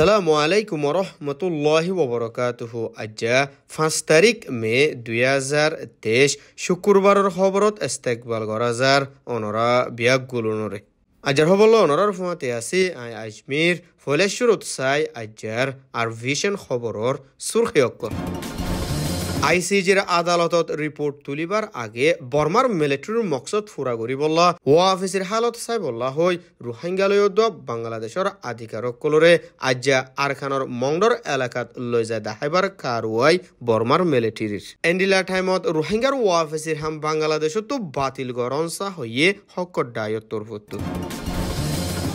Assalamualaikum warahmatullahi wabarakatuh. Aja 5 tarikh Mei 2023 Syukurbarur khabarot istiqbal gorazar onora biak gulunore. Ajar hobollo onorar fumate asi ay Ajmer Foleshurut sai ajar Arvision khabaror surkhiyok kor. আইসিজির আদালতত report তুলিবার আগে বর্মার মিলিটারির মকসদ ফুরা করি বললা ও অফিসের হালত চাই বললা হই রোহিঙ্গালয়ত বাংলাদেশের আধিকারক কলরে আজ্যা আরখানর মংডর এলাকাত লৈ যায় দেখাইবার কারুয়াই বর্মার মিলিটারির এন্ডিলা টাইমত রোহিঙ্গার ও অফিসের হাম বাংলাদেশতো বাতিল গরনসা হইয়ে হকর ডায়ত তরফত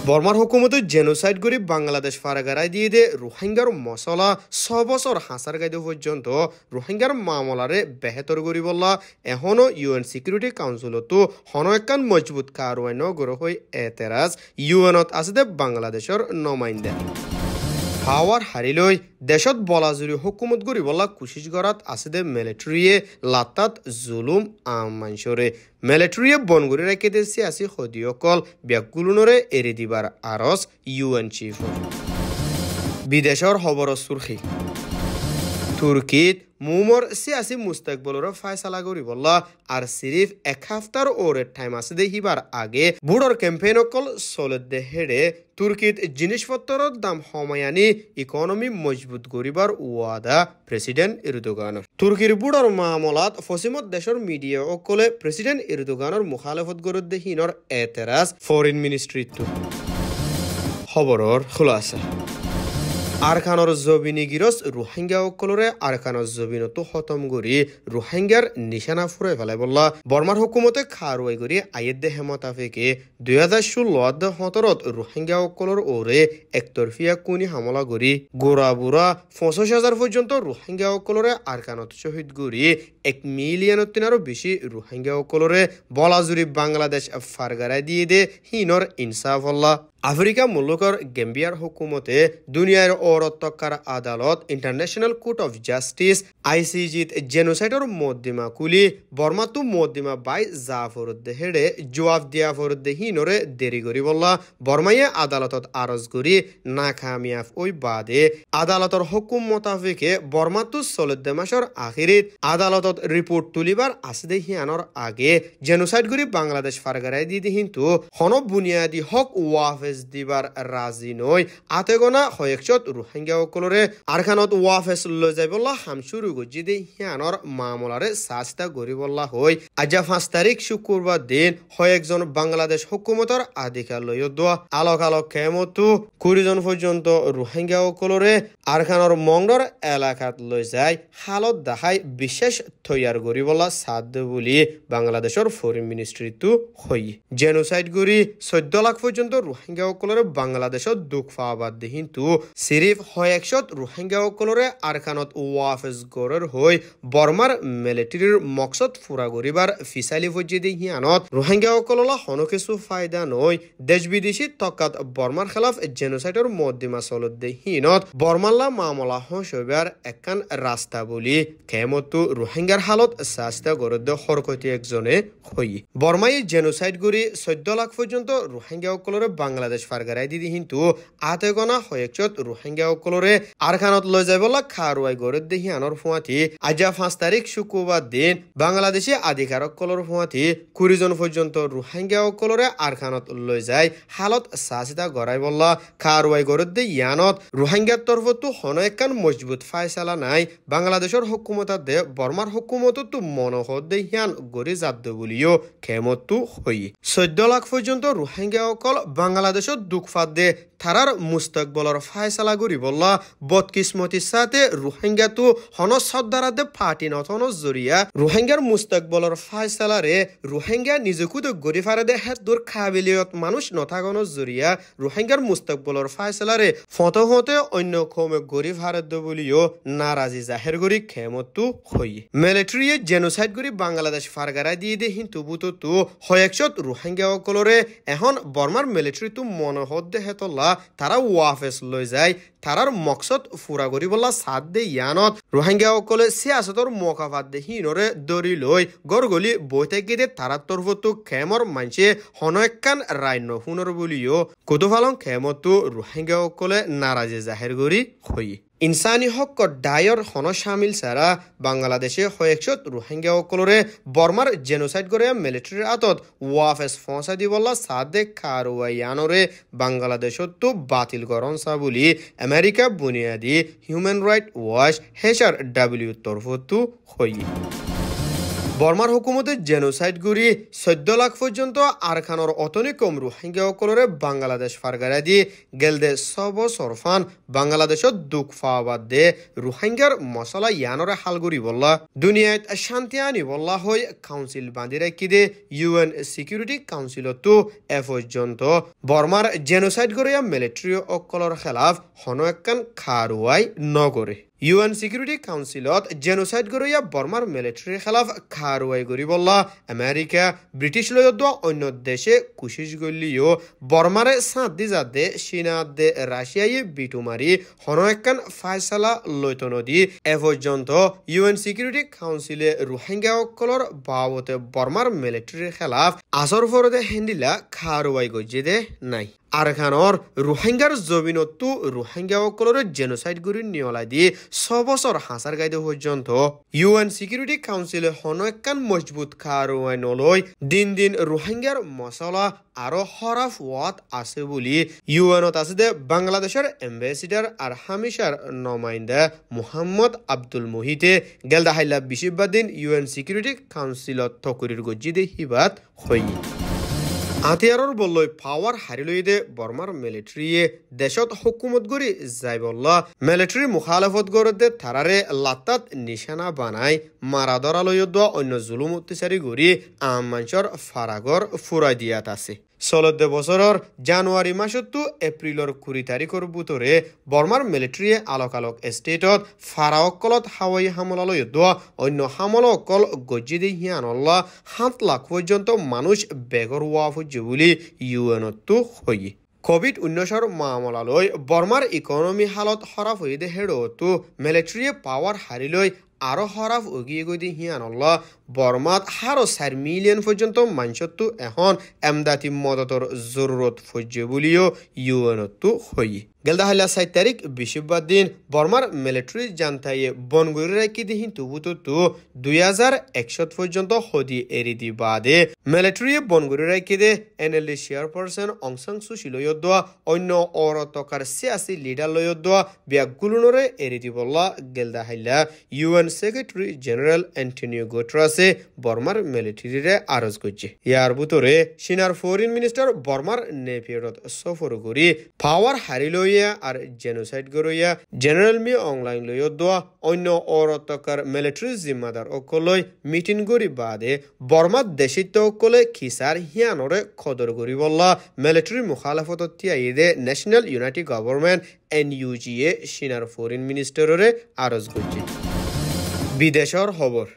বর্মার হুকুমতে জেনোসাইড করে বাংলাদেশ ফারাগারায় দিয়ে দে রোহিঙ্গার মশলা ছ বছর হাসার গাইতে পর্যন্ত রোহিঙ্গার মামলারে বেহেতর করি বললা এখনও ইউএন সিকিউরিটি কাউন্সিলতো হন একান মজবুত কারওয়াইন গড় হয়ে এতেরাজ ইউএনত আছে দে বাংলাদেশের নমাইন্দা হাৱাৰ হাৰিলৈ দেশত বলাজুৰি হুকুমত গঢ়িবলা কোচিছ গড়াত আছে দে মিলিটেৰীয়ে লাটাত জুলুম আম মানছৰে মিলিটেৰীয়ে বনগুৰি ৰাখি দিছে আছে সদীয়কল ব্যাকুলনৰে এৰি দিবাৰ আৰজ ইউ এন চিফ বিদেশৰ খবৰৰ চুৰ্খী তুর্কিত মুমর সিয়াসি মুস্তাকবলর ফায়সালা করিবল আর সিরিফ এক হাফতার ওর টাইম আছে দে হিবার আগে বুড়র ক্যাম্পেইন অকল চলত দে হেড়ে তুর্কিত জিনিসপত্র দাম হমায়ানি ইকোনমি মজবুত করিবার ওয়াদা প্রেসিডেন্ট ইরদোগান তুর্কির বুড়র মামলাত ফসিমত দেশের মিডিয়া অকলে প্রেসিডেন্ট ইরদোগানর মুখালফত দেহিনর এতেরাজ ফরেন মিনিস্ট্রিত খবরর খুলাসা আরখানর জবিনি গিরস রোহিঙ্গা সকলরে আরখানর জবিনতো খতম করি রোহিঙ্গার নিশানা ফুরে ফেলাই বললা বর্মার হকুমতে খারুয়াই করি আয়েদে হেমতাফিকে দুই হাজার ষোলো সতরত রোহিঙ্গা সকলের ওরে একতরফিয়া কুনি হামলা করি গোড়া বুড়া পঁচিশ হাজার পর্যন্ত রোহিঙ্গা সকলরে আরখানত শহীদ করি এক মিলিয়নের তিনারও বেশি রোহিঙ্গা সকলরে বলাজুরি বাংলাদেশ ফারগারাই দিয়ে দে হিনর ইনসাফল্লা আফ্রিকা মুলুকর গেম্বিয়ার হকুমতে দুনিয়ার অরত্যকার আদালত ইন্টারন্যাশনাল কোর্ট অফ জাস্টিস আইসিজিত জেনোসাইডর মদ্দিমা কুলি বর্মাতু মদ্দিমা বাই জাফরুদ্দে হেডে জবাব দিয়া ফরুদ্দেহীনরে দেরি করি বললা বর্মাইয়ে আদালতত আরজ করি খামিয়াফ ওই বাদে আদালতর হুকুম মোতাফিকে বর্মাতু চলদ্দে মাসর আখিরিত আদালতত রিপোর্ট তুলিবার আসদে হিয়ানর আগে জেনোসাইড করি বাংলাদেশ ফারগারাই দি কিন্তু হন বুনিয়াদী হক ওয়াফেজ দিবার রাজি নই আতেগোনা হয়েকচত রোহিঙ্গা সকলরে আরখানত ওয়াফেস লৈ যাই বললা হাম শুরু করছি দে হিয়ানর মামলারে সাস্তা গরি বললা হই আজা পাঁচ তারিখ শুক্রবার দিন হয় একজন বাংলাদেশ হুকুমতর আধিকার লইয় দোয়া আলোক আলোক কেমতু কুড়িজন পর্যন্ত রোহিঙ্গা সকলরে আরখানর মংডর এলাকাত লৈ যায় হালত দাহাই বিশেষ তৈয়ার গরি বলা সাধ্য বলি বাংলাদেশের ফরেন মিনিস্ট্রিটো হই জেনোসাইড গরি চৈধ্য লাখ পর্যন্ত রোহিঙ্গা সকলের বাংলাদেশত দুঃখ পাওয়া বাদ দিহিন্তু সিরি করিব হয়েকশত রোহিঙ্গা রোহিঙ্গাসকলৰে আৰখানত ৱাফেজ গড়ৰ হৈ বৰ্মাৰ মিলিটাৰীৰ মকচদ ফুৰা কৰিবাৰ ফিচালি ফজিদি হিয়ানত রোহিঙ্গা হন কিছু ফায়দা নৈ দেশ বিদেশি তকাত বর্মার খেলাফ জেনোসাইটর মদ্দিমা চলত হিনত বর্মাল্লা মামলা হসবার একান রাস্তা বলি কেমতো রোহিঙ্গার হালত চাস্তা গৰদ্য হরকতি একজনে হই বর্মাই জেনোসাইট গুড়ি চৈধ্য লাখ পর্যন্ত রোহিঙ্গা ৰোহিংগাসকলৰে বাংলাদেশ ফাৰ্গাৰাই দিদি কিন্তু আতে গণা হয়েকশত ৰোহিংগা রোহিঙ্গা সকলরে আরখানত লৈ যাবলা খারুয়াই গড়ের দেখি আনর ফুঁয়াতি আজা পাঁচ তারিখ শুক্রবার দিন বাংলাদেশে আধিকারক আধিকারসকলর ফুঁয়াতি কুড়িজন পর্যন্ত রোহিঙ্গা সকলরে আরখানত লৈ যায় হালত চা চিতা গড়াই বললা খারুয়াই গড়ের দে ইয়ানত রোহিঙ্গার তরফতো হন একান মজবুত ফায়সালা নাই বাংলাদেশের হকুমতা দে বর্মার হকুমত হকুমততো মনোহ দে হিয়ান গড়ি যাদ্য বলিও ক্ষেমতো হই চৈধ্য লাখ পর্যন্ত রোহিঙ্গা সকল বাংলাদেশত দুঃখ ফাঁদ দে তারার মুস্তকবলর ফায়সালা করি বললা বদকিসমতির সাথে রোহিঙ্গা তো হন সদ্দারাতে ফাটি নথন জরিয়া রোহিঙ্গার মুস্তকবলর ফায়সালারে রোহিঙ্গা নিজকুদ গড়ি ফারে দে হেদুর কাবিলিয়ত মানুষ নথাগন জরিয়া রোহিঙ্গার মুস্তকবলর ফায়সালারে ফত হতে অন্য কমে গড়ি ফারে দে বলিও নারাজি জাহের করি খেমতু হই মিলিটারি জেনোসাইড করি বাংলাদেশ ফারগারা দিয়ে দে হিন্তু বুতু হয়েকশত রোহিঙ্গা অকলরে এখন বর্মার মিলিটারি তো মনে হদ্দে হেতলা বলা তারা ওয়াফেস লৈ যায় তারার মকসদ ফুরা করি বলা সাত দে ইয়ানত রোহিঙ্গা সকলে সিয়াসতর মকাফাত দে হিনরে দরি লৈ গরগলি বই থাকি দে তারার তরফতো খেমর মানছে হনয়কান রাইন্য হুনর বলিও কুতুফালং খেমতো রোহিঙ্গা সকলে নারাজে জাহের হয় হই ইনসানি হক ডায়র হন সামিল সারা বাংলাদেশে হয়েকশত রোহিঙ্গা অকলরে বর্মার জেনোসাইড গড়ে মিলিটারির আতত ওয়াফেস ফসা দিবল্লা সাদে খারুয়াইয়ানরে তো বাতিল করন সা বুলি আমেরিকা বুনিয়াদী হিউম্যান রাইট ওয়াশ হেসার ডাব্লিউ তরফতু হই বর্মার হুকুমতে জেনোসাইড গুড়ি চৈধ্য লাখ পর্যন্ত আরখানোর অতনি কম রোহিঙ্গাসকলরে বাংলাদেশ ফারগারা দিয়ে গেলদে সব সরফান বাংলাদেশত দুঃখ ফাওয়াবাদ দে রোহিঙ্গার মশলা ইয়ানরে হালগুড়ি বললা দুনিয়াত শান্তি আনি বললা হই কাউন্সিল বাঁধি রাখি দে ইউএন সিকিউরিটি কাউন্সিলতো এ পর্যন্ত বর্মার জেনোসাইড গড়িয়া মিলিটারি অকলর খেলাফ হন একান খারুয়াই নগরে ইউএন সিকিউরিটি কাউন্সিলত জেনোসাইড গরিয়া বর্মার মিলিটারির খেলাফ খারুয়াই গরিবল্লা আমেরিকা ব্রিটিশ লৈ অন্য দেশে কুশিস গলিও বর্মারে সাঁত দি যাতে সিনা দে রাশিয়ায় বিটু মারি হনয়েকান ফায়সালা লৈত নদী এ পর্যন্ত ইউএন সিকিউরিটি কাউন্সিলে রোহিঙ্গাসকলৰ বাবতে বর্মার মিলিটারির খেলাফ আসর ফরদে হেন্দিলা খারুয়াই গজ্জে দে নাই আর এখানোর রোহিঙ্গার জমিনতো রোহিঙ্গাসকলের জেনোসাইড গুড়ি নিয়লাই ছবছৰ ছবছর হাঁচার পৰ্যন্ত ইউ এন সিকিউরিটি কাউন্সিলে হনকান মজবুত কারণলৈ দিন দিন রোহিঙ্গার মশলা আরো হরাফ ওয়াত আছে বলে ইউএনত আছে দে বাংলাদেশের এম্বেসিডার আর হামিশার নমাইন্দা মোহাম্মদ আব্দুল মহিতে গেলদা হাইলা বিশিবাদিন ইউএন সিকিউরিটি কাউন্সিলত থকুরির দে হিবাত হই হাতিয়াৰৰ বললৈ পাৱাৰ হাৰি লৈ দে বৰ্মাৰ মিলিটাৰীয়ে দেশত হুকুমত গৰি যাই বল্লা মিলিটাৰী মুখালেফত গৰতে থাৰাৰে লাটাত নিচানা বানাই মাৰাদৰালৈ দোৱা অন্য জুলুম অত্যাচাৰী গৰি আম মঞ্চৰ ফাৰাগৰ ফুৰাই দিয়াত আছে চলদ্দ বছরের জানুয়ারি মাসতো এপ্রিলর কুড়ি তারিখের বুতরে বর্মার মিলিটারিয়ে আলোকালোক এস্টেটত ফারাসকলত হাওয়াই হামলালয় দোয়া অন্য হামলসকল গজ্জি দি হিয়ানল্লা সাত লাখ পর্যন্ত মানুষ হোৱা হওয়া বুলি ইউ ইউএনতো হই কোভিড উনৈশৰ মামলালৈ বৰ্মাৰ ইকনমি হালত হৰাফ হৈ দে হেৰতো মিলিটাৰীয়ে পাৱাৰ হাৰিলৈ আরো হরফ উগিয়ে গদি হিয়ান অল্লাহ বর্মাত হারো সার মিলিয়ন পর্যন্ত মাঞ্চতো এখন এমদাতি মদতর জরুরত ফজ্য বলিও ইউএনতো হই গেলদা গেলদাহাল্লা সাই তারিখ বিশিব্বার দিন বর্মার মিলিটারি জানতাইয়ে বনগুড়ি রাখি দিহীন তবুতো তো দুই হাজার একশত পর্যন্ত হদি এরি দি বাদে মিলিটারি বনগুড়ি রাখি দে এনএলডি চেয়ারপারসন অংসাং সুশি লইয়ত দোয়া অন্য অরতকার সিয়াসি লিডার লইয়ত বিয়া ব্যাগগুলোরে এরি দি বললা হাইলা ইউএন সেক্রেটারি জেনারেল অ্যান্টনিও গুটৰাছে বৰ্মাৰ মিলিটারিরে আরজ করছে ইয়াৰ বুটৰে সিনার ফরেন মিনিষ্টাৰ বৰ্মাৰ নেপিয়াৰত সফর কৰি পাওয়ার হাৰি লৈয়া আৰু জেনোসাইড গরইয়া জেনেৰেল মি অনলাইন লইয় দোৱা অন্য অরতকার মিলিটারি জিম্মাদাৰ অকলৈ মিটিং করি বাদে বৰ্মাত দেশিত্বসকলে খিচাৰ হিয়ানৰে খদৰ কৰিবলা মিলিটাৰী মুখালাফতত তিয়াইদে national united government N U জিয়ে সিনার ফরেন মিনিষ্টাৰৰে আরজ করছে বিদেশৰ খবৰ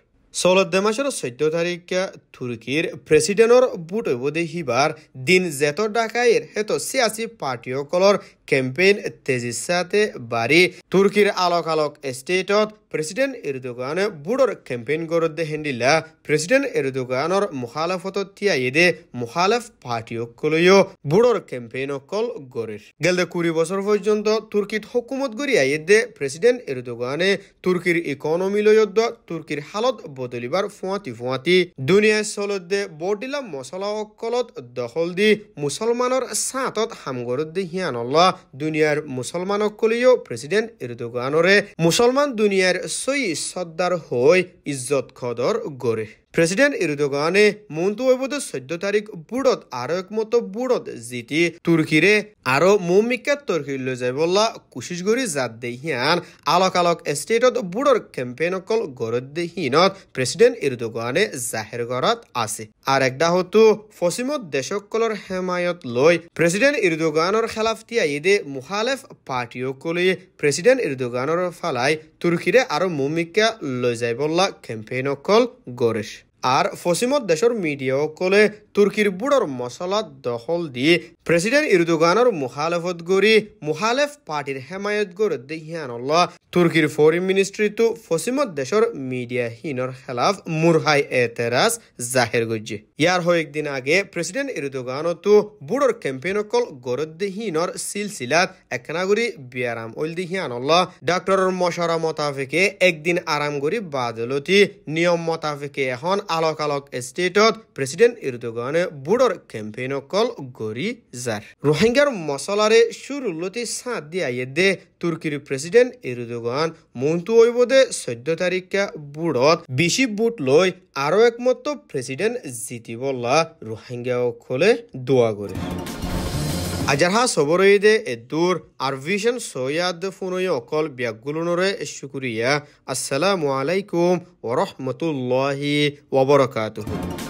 চৌদ্দ মাসের চৈধ্য তারিখে তুর্কির প্রেসিডেন্টর ভোট হইব হিবার দিন জেত ডাকাইয়ের হেতো সিয়াসি পার্টিসকলর কেম্পেইন তেজিসাতে বাড়ি তুর্কির আলোক আলোক এস্টেটত প্ৰেচিডেণ্ট এৰদোগানে বুডৰ কেম্পেইন গৰদে হেণ্ডিলা প্ৰেচিডেণ্ট এৰদোগানৰ মুখালাফতত তিয়াইদে মুখালাফ পাৰ্টীসকলেও বুডৰ কেম্পেইন অকল গৰিৰ গেলদে কুৰি বছৰ পৰ্যন্ত তুৰ্কীত হকুমত গৰি আইদে প্ৰেচিডেণ্ট এৰদোগানে তুৰ্কীৰ ইকনমিলৈয়দ তুৰ্কীৰ হালত বদলিবাৰ ফুৱাতি ফুৱাতি দুনিয়াই চলদে বৰ্দিলা মছলাসকলত দখল দি মুছলমানৰ ছাঁতত হামগৰদে হিয়ানল্লা দুনিয়াৰ মুছলমানসকলেও প্ৰেচিডেণ্ট এৰদোগানৰে মুছলমান দুনিয়াৰ ৰসৈ চদ্দাৰ হৈ ইজ্জত খদৰ গৰে প্রেসিডেন্ট ইরদোগানে মন্তব্য চৈধ্য তারিখ বুড়ত আরো একমত বুড়ত জিতি তুর্কিরে আরো মুমিকাত তর্কি লৈ যাবলা কোশিশ কৰি জাত দেহিয়ান আলক আলক স্টেটত বুড়র কেম্পেইন অকল গড়ত দেহিনত প্রেসিডেন্ট ইরদোগানে জাহের গড়ত আছে আর একটা হতো পশ্চিমত দেশসকলৰ হেমায়ত লৈ প্রেসিডেন্ট ইরদোগানের খেলাফতি আইদে মুখালেফ পার্টিসকলে প্রেসিডেন্ট ইরদোগানের ফালাই তুর্কিরে আরো মমিকা লৈ যাবলা কেম্পেইন অকল গড়েছে আর ফসিমত দেশের মিডিয়া কলে তুর্কির বুড়র মশলা দখল দিয়ে প্রেসিডেন্ট ইরদোগানের মুখালফত গড়ি মুখালেফ পার্টির হেমায়ত গড় দেহিয়ান তুর্কির ফরেন মিনিস্ট্রিতো ফসিমত দেশের মিডিয়া হিনর খেলাফ মুরহাই এতেরাজ জাহের গজ্জি ইয়ার হয়েকদিন আগে প্রেসিডেন্ট ইরদোগানতো বুড়র ক্যাম্পেইনকল গড় দেহিনর সিলসিলাত একনাগুড়ি বিয়ারাম ওল দেহিয়ান ডক্টরের মশারা মোতাবেকে একদিন আরাম গড়ি বাদলতি নিয়ম মোতাবেকে এখন আলোক আলোক ষ্টেটত প্ৰেচিডেণ্ট ইৰ্দোগানে বুডৰ কল গৰি যাৰ ৰোহিংগাৰ মছলাৰে চুৰুলতি চাঁত দি দে তুৰ্কীৰ প্ৰেচিডেণ্ট ইৰ্দোগান মনটো ঐবদে চৈধ্য তারিখে বুডত বিশি বুট লৈ আৰু একমাত্ৰ প্ৰেচিডেণ্ট জিতিবলা ৰোহিংগাসকলে দোৱা করে Ajarha soboride eddur arvision soyad funoyo kol biagulunore shukuriya. Assalamu alaikum wa rahmatullahi wa barakatuh.